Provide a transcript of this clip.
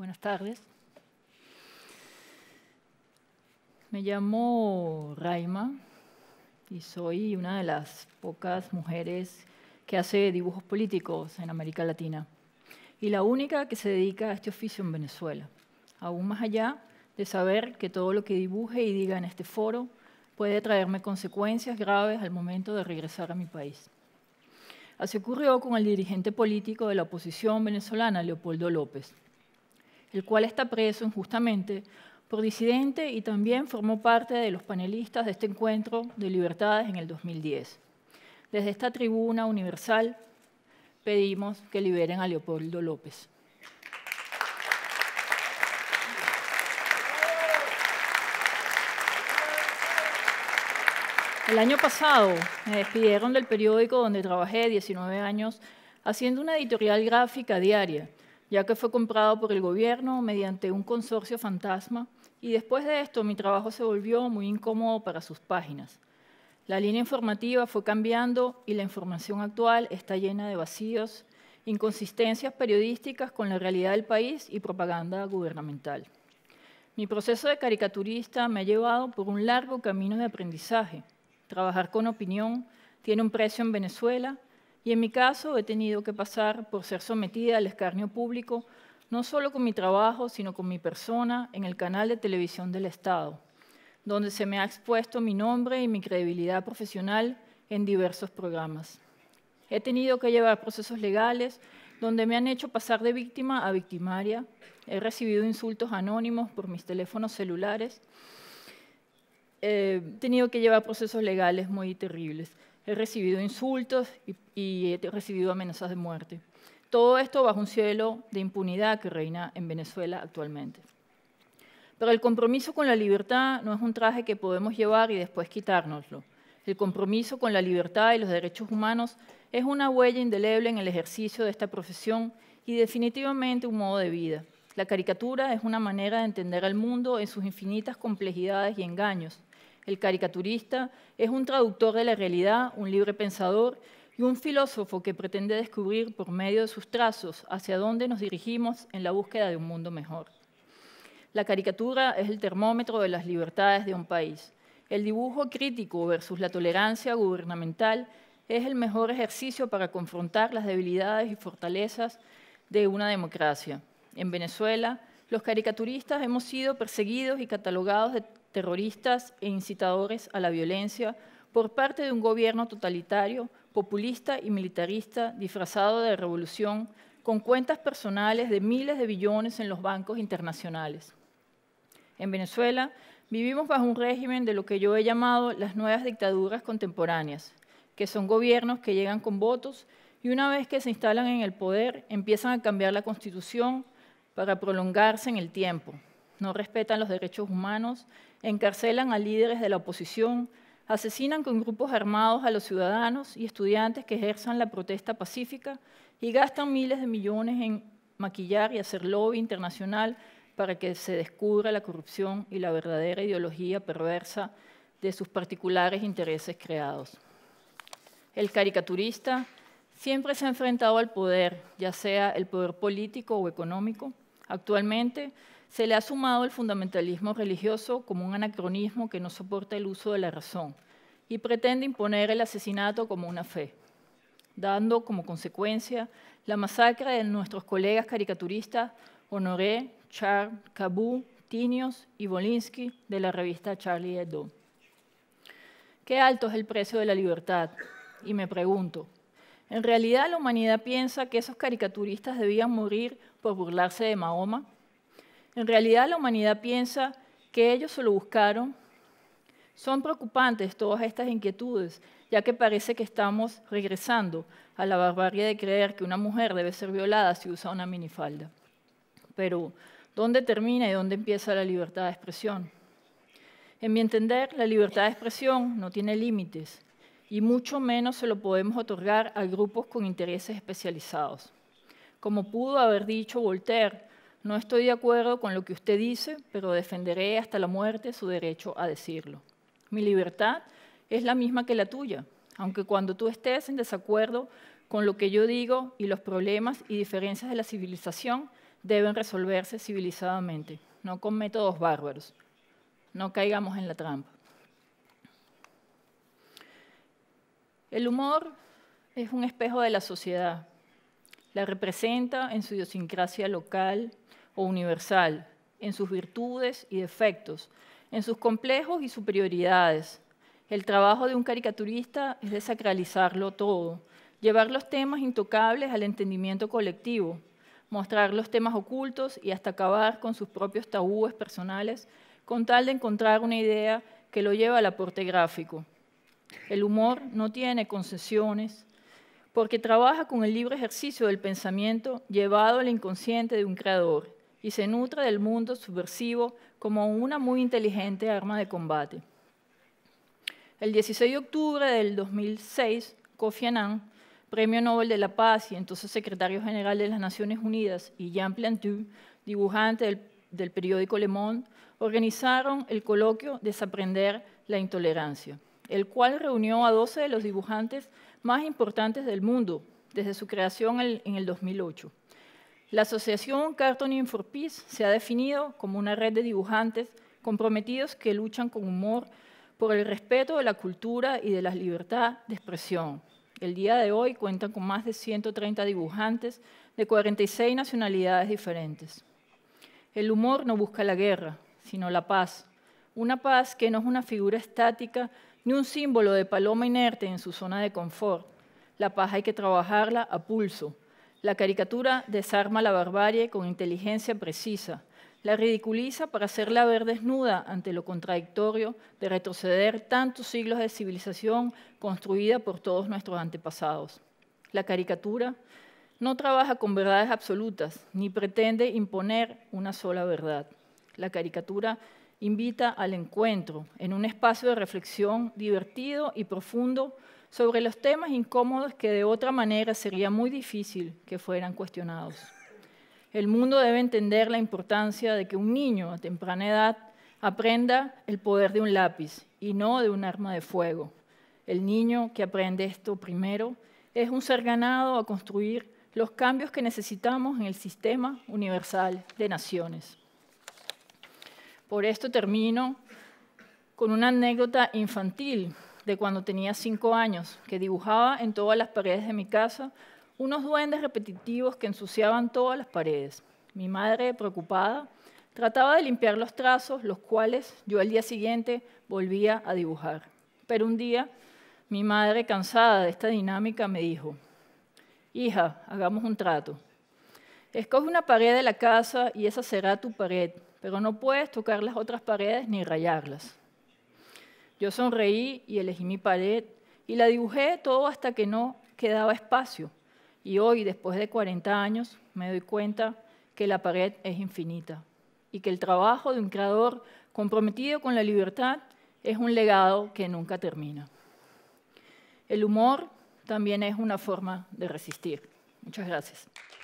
Buenas tardes. Me llamo Raima y soy una de las pocas mujeres que hace dibujos políticos en América Latina y la única que se dedica a este oficio en Venezuela. Aún más allá de saber que todo lo que dibuje y diga en este foro puede traerme consecuencias graves al momento de regresar a mi país. Así ocurrió con el dirigente político de la oposición venezolana, Leopoldo López, el cual está preso injustamente por disidente y también formó parte de los panelistas de este encuentro de libertades en el 2010. Desde esta tribuna universal pedimos que liberen a Leopoldo López. El año pasado me despidieron del periódico donde trabajé 19 años haciendo una editorial gráfica diaria ya que fue comprado por el gobierno mediante un consorcio fantasma y después de esto mi trabajo se volvió muy incómodo para sus páginas. La línea informativa fue cambiando y la información actual está llena de vacíos, inconsistencias periodísticas con la realidad del país y propaganda gubernamental. Mi proceso de caricaturista me ha llevado por un largo camino de aprendizaje. Trabajar con opinión tiene un precio en Venezuela y en mi caso he tenido que pasar por ser sometida al escarnio público, no solo con mi trabajo, sino con mi persona en el canal de televisión del Estado, donde se me ha expuesto mi nombre y mi credibilidad profesional en diversos programas. He tenido que llevar procesos legales donde me han hecho pasar de víctima a victimaria. He recibido insultos anónimos por mis teléfonos celulares. He tenido que llevar procesos legales muy terribles he recibido insultos y, he recibido amenazas de muerte. Todo esto bajo un cielo de impunidad que reina en Venezuela actualmente. Pero el compromiso con la libertad no es un traje que podemos llevar y después quitárnoslo. El compromiso con la libertad y los derechos humanos es una huella indeleble en el ejercicio de esta profesión y definitivamente un modo de vida. La caricatura es una manera de entender al mundo en sus infinitas complejidades y engaños el caricaturista, es un traductor de la realidad, un libre pensador y un filósofo que pretende descubrir por medio de sus trazos hacia dónde nos dirigimos en la búsqueda de un mundo mejor. La caricatura es el termómetro de las libertades de un país. El dibujo crítico versus la tolerancia gubernamental es el mejor ejercicio para confrontar las debilidades y fortalezas de una democracia. En Venezuela, los caricaturistas hemos sido perseguidos y catalogados de terroristas e incitadores a la violencia por parte de un gobierno totalitario, populista y militarista disfrazado de revolución con cuentas personales de miles de billones en los bancos internacionales. En Venezuela vivimos bajo un régimen de lo que yo he llamado las nuevas dictaduras contemporáneas, que son gobiernos que llegan con votos y una vez que se instalan en el poder empiezan a cambiar la constitución para prolongarse en el tiempo. No respetan los derechos humanos encarcelan a líderes de la oposición, asesinan con grupos armados a los ciudadanos y estudiantes que ejercen la protesta pacífica y gastan miles de millones en maquillar y hacer lobby internacional para que se descubra la corrupción y la verdadera ideología perversa de sus particulares intereses creados. El caricaturista siempre se ha enfrentado al poder, ya sea el poder político o económico. Actualmente, se le ha sumado el fundamentalismo religioso como un anacronismo que no soporta el uso de la razón y pretende imponer el asesinato como una fe, dando como consecuencia la masacre de nuestros colegas caricaturistas Honoré, Char, Cabú, Tinios y Bolinsky de la revista Charlie Hebdo. Qué alto es el precio de la libertad, y me pregunto, ¿en realidad la humanidad piensa que esos caricaturistas debían morir por burlarse de Mahoma? En realidad la humanidad piensa que ellos se lo buscaron. Son preocupantes todas estas inquietudes, ya que parece que estamos regresando a la barbarie de creer que una mujer debe ser violada si usa una minifalda. Pero, ¿dónde termina y dónde empieza la libertad de expresión? En mi entender, la libertad de expresión no tiene límites y mucho menos se lo podemos otorgar a grupos con intereses especializados. Como pudo haber dicho Voltaire, no estoy de acuerdo con lo que usted dice, pero defenderé hasta la muerte su derecho a decirlo. Mi libertad es la misma que la tuya, aunque cuando tú estés en desacuerdo con lo que yo digo y los problemas y diferencias de la civilización deben resolverse civilizadamente, no con métodos bárbaros. No caigamos en la trampa. El humor es un espejo de la sociedad, la representa en su idiosincrasia local o universal, en sus virtudes y defectos, en sus complejos y superioridades. El trabajo de un caricaturista es desacralizarlo todo, llevar los temas intocables al entendimiento colectivo, mostrar los temas ocultos y hasta acabar con sus propios tabúes personales con tal de encontrar una idea que lo lleva al aporte gráfico. El humor no tiene concesiones, porque trabaja con el libre ejercicio del pensamiento llevado al inconsciente de un creador y se nutre del mundo subversivo como una muy inteligente arma de combate. El 16 de octubre del 2006, Kofi Annan, Premio Nobel de la Paz y entonces Secretario General de las Naciones Unidas, y Jean Plantu, dibujante del, del periódico Le Monde, organizaron el coloquio Desaprender la intolerancia el cual reunió a 12 de los dibujantes más importantes del mundo desde su creación en el 2008. La asociación Cartooning for Peace se ha definido como una red de dibujantes comprometidos que luchan con humor por el respeto de la cultura y de la libertad de expresión. El día de hoy cuenta con más de 130 dibujantes de 46 nacionalidades diferentes. El humor no busca la guerra, sino la paz. Una paz que no es una figura estática ni un símbolo de paloma inerte en su zona de confort. La paz hay que trabajarla a pulso. La caricatura desarma la barbarie con inteligencia precisa. La ridiculiza para hacerla ver desnuda ante lo contradictorio de retroceder tantos siglos de civilización construida por todos nuestros antepasados. La caricatura no trabaja con verdades absolutas ni pretende imponer una sola verdad. La caricatura invita al encuentro en un espacio de reflexión divertido y profundo sobre los temas incómodos que de otra manera sería muy difícil que fueran cuestionados. El mundo debe entender la importancia de que un niño a temprana edad aprenda el poder de un lápiz y no de un arma de fuego. El niño que aprende esto primero es un ser ganado a construir los cambios que necesitamos en el sistema universal de naciones. Por esto termino con una anécdota infantil de cuando tenía cinco años, que dibujaba en todas las paredes de mi casa unos duendes repetitivos que ensuciaban todas las paredes. Mi madre, preocupada, trataba de limpiar los trazos, los cuales yo al día siguiente volvía a dibujar. Pero un día, mi madre, cansada de esta dinámica, me dijo, hija, hagamos un trato. Escoge una pared de la casa y esa será tu pared pero no puedes tocar las otras paredes ni rayarlas. Yo sonreí y elegí mi pared y la dibujé todo hasta que no quedaba espacio. Y hoy, después de 40 años, me doy cuenta que la pared es infinita y que el trabajo de un creador comprometido con la libertad es un legado que nunca termina. El humor también es una forma de resistir. Muchas gracias.